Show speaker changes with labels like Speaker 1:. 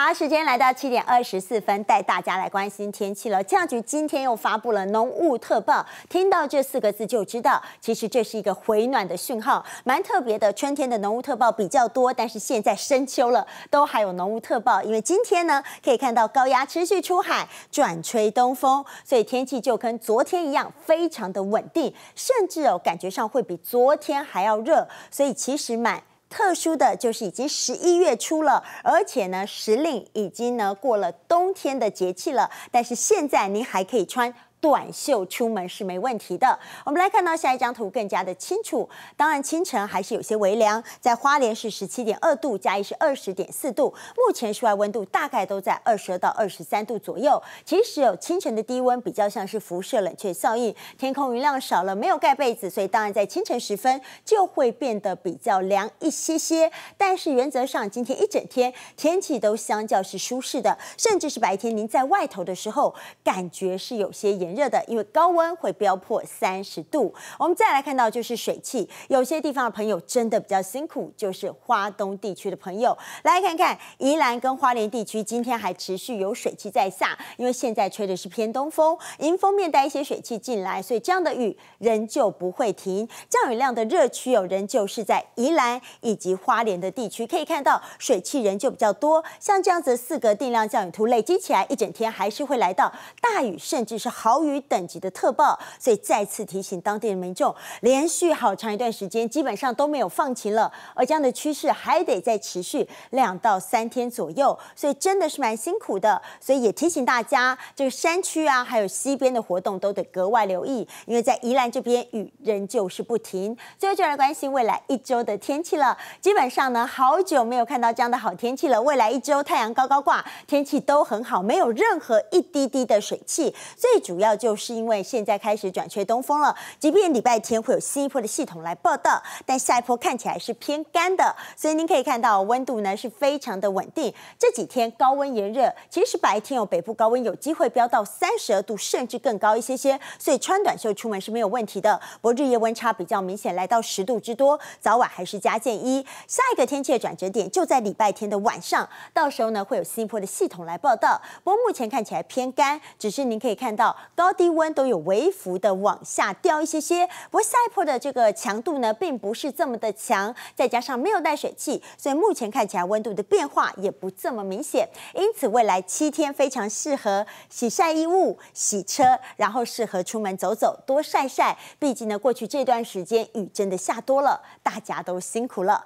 Speaker 1: 好，时间来到七点二十四分，带大家来关心天气了。气象局今天又发布了浓雾特报，听到这四个字就知道，其实这是一个回暖的讯号，蛮特别的。春天的浓雾特报比较多，但是现在深秋了，都还有浓雾特报。因为今天呢，可以看到高压持续出海，转吹东风，所以天气就跟昨天一样，非常的稳定，甚至哦，感觉上会比昨天还要热。所以其实蛮。特殊的就是已经十一月初了，而且呢，时令已经呢过了冬天的节气了，但是现在您还可以穿。短袖出门是没问题的。我们来看到下一张图更加的清楚。当然清晨还是有些微凉，在花莲是十七点二度，嘉义是二十点四度。目前室外温度大概都在二十到二十三度左右。其实有清晨的低温比较像是辐射冷却效应，天空云量少了，没有盖被子，所以当然在清晨时分就会变得比较凉一些些。但是原则上今天一整天天气都相较是舒适的，甚至是白天您在外头的时候感觉是有些严。热的，因为高温会飙破三十度。我们再来看到就是水汽，有些地方的朋友真的比较辛苦，就是花东地区的朋友，来看看宜兰跟花莲地区今天还持续有水汽在下，因为现在吹的是偏东风，迎风面带一些水汽进来，所以这样的雨仍旧不会停。降雨量的热区有仍旧是在宜兰以及花莲的地区，可以看到水汽仍旧比较多，像这样子四个定量降雨图累积起来一整天还是会来到大雨，甚至是豪。高于等级的特报，所以再次提醒当地的民众，连续好长一段时间基本上都没有放晴了，而这样的趋势还得再持续两到三天左右，所以真的是蛮辛苦的。所以也提醒大家，这个山区啊，还有西边的活动都得格外留意，因为在宜兰这边雨仍旧是不停。最后就来关心未来一周的天气了，基本上呢，好久没有看到这样的好天气了。未来一周太阳高高挂，天气都很好，没有任何一滴滴的水汽，最主要。那就是因为现在开始转吹东风了，即便礼拜天会有新一波的系统来报道，但下一波看起来是偏干的，所以您可以看到温度呢是非常的稳定。这几天高温炎热，其实白天有北部高温有机会飙到三十二度，甚至更高一些些，所以穿短袖出门是没有问题的。不过日夜温差比较明显，来到十度之多，早晚还是加件衣。下一个天气的转折点就在礼拜天的晚上，到时候呢会有新一波的系统来报道。不过目前看起来偏干，只是您可以看到。高低温都有微幅的往下掉一些些，不过下一波的这个强度呢，并不是这么的强，再加上没有带水汽，所以目前看起来温度的变化也不这么明显。因此，未来七天非常适合洗晒衣物、洗车，然后适合出门走走，多晒晒。毕竟呢，过去这段时间雨真的下多了，大家都辛苦了。